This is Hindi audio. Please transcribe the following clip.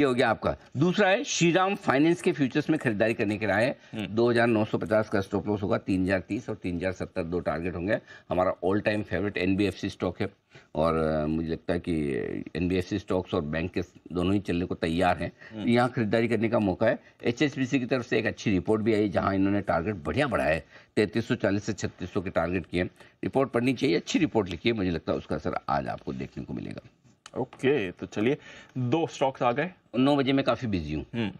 ये हो गया आपका दूसरा है श्रीराम फाइनेंस के फ्यूचर्स में खरीदारी करने की राय हम्म। दो हजार नौ सौ पचास का स्टॉप लॉस होगा तीन हजार तीस और तीन हजार सत्तर दो टारगेट होंगे हमारा all time favourite NBFC stock है और मुझे लगता है कि एनबीएफसी स्टॉक्स और बैंक के दोनों ही चलने को तैयार हैं हम्म। तो यहाँ खरीदारी करने का मौका है एचएसबीसी की तरफ से एक अच्छी रिपोर्ट भी आई जहाँ इन्होंने टारगेट बढ़िया बढ़ाया है तैंतीस से छत्तीस के टारगेट किए रिपोर्ट पढ़नी चाहिए अच्छी रिपोर्ट लिखी है मुझे लगता है उसका असर आज आपको देखने को मिलेगा ओके तो चलिए दो स्टॉक्स आ गए नौ बजे मैं काफ़ी बिजी हूँ हम्म।